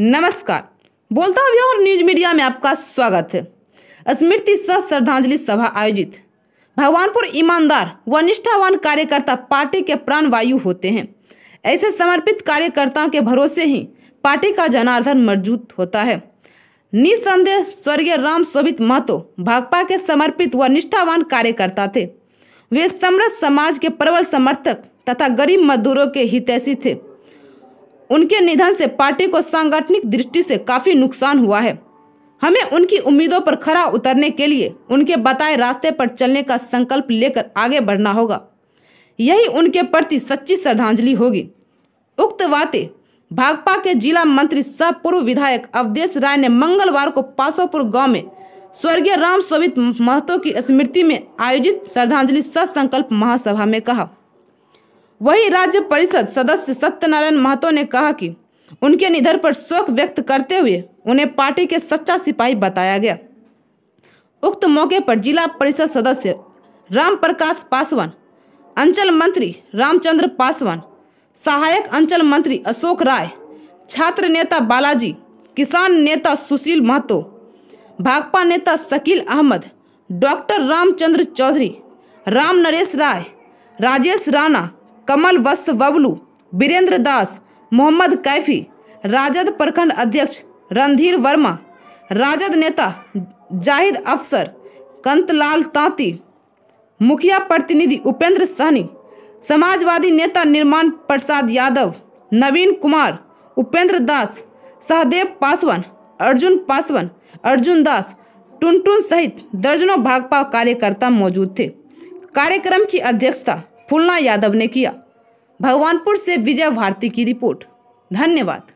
नमस्कार बोलता हुआ और न्यूज मीडिया में आपका स्वागत है स्मृति सह श्रद्धांजलि सभा आयोजित भगवानपुर ईमानदार व निष्ठावान कार्यकर्ता पार्टी के प्राणवायु होते हैं ऐसे समर्पित कार्यकर्ताओं के भरोसे ही पार्टी का जनार्दन मौजूद होता है निसंदेह स्वर्गीय राम शोभित महतो भाजपा के समर्पित व निष्ठावान कार्यकर्ता थे वे समृद्ध समाज के प्रबल समर्थक तथा गरीब मजदूरों के हितैषी थे उनके निधन से पार्टी को सांगठनिक दृष्टि से काफी नुकसान हुआ है हमें उनकी उम्मीदों पर खरा उतरने के लिए उनके बताए रास्ते पर चलने का संकल्प लेकर आगे बढ़ना होगा यही उनके प्रति सच्ची श्रद्धांजलि होगी उक्त वाते भाजपा के जिला मंत्री सह पूर्व विधायक अवधेश राय ने मंगलवार को पासोपुर गांव में स्वर्गीय राम सोवित महतो की स्मृति में आयोजित श्रद्धांजलि संकल्प महासभा में कहा वही राज्य परिषद सदस्य सत्यनारायण महतो ने कहा कि उनके निधन पर शोक व्यक्त करते हुए उन्हें पार्टी के सच्चा सिपाही बताया गया उक्त मौके पर जिला परिषद सदस्य राम प्रकाश पासवान अंचल मंत्री रामचंद्र पासवान सहायक अंचल मंत्री अशोक राय छात्र नेता बालाजी किसान नेता सुशील महतो भाकपा नेता शकील अहमद डॉक्टर रामचंद्र चौधरी राम नरेश राय राजेश राणा कमल वत्स बबलू वीरेंद्र दास मोहम्मद कैफी राजद प्रखंड अध्यक्ष रणधीर वर्मा राजद नेता जाहिद अफसर कंतलाल तांती मुखिया प्रतिनिधि उपेंद्र सहनी समाजवादी नेता निर्माण प्रसाद यादव नवीन कुमार उपेंद्र दास सहदेव पासवान अर्जुन पासवान अर्जुन दास टुनटुन सहित दर्जनों भाजपा कार्यकर्ता मौजूद थे कार्यक्रम की अध्यक्षता फुलना यादव ने किया भगवानपुर से विजय भारती की रिपोर्ट धन्यवाद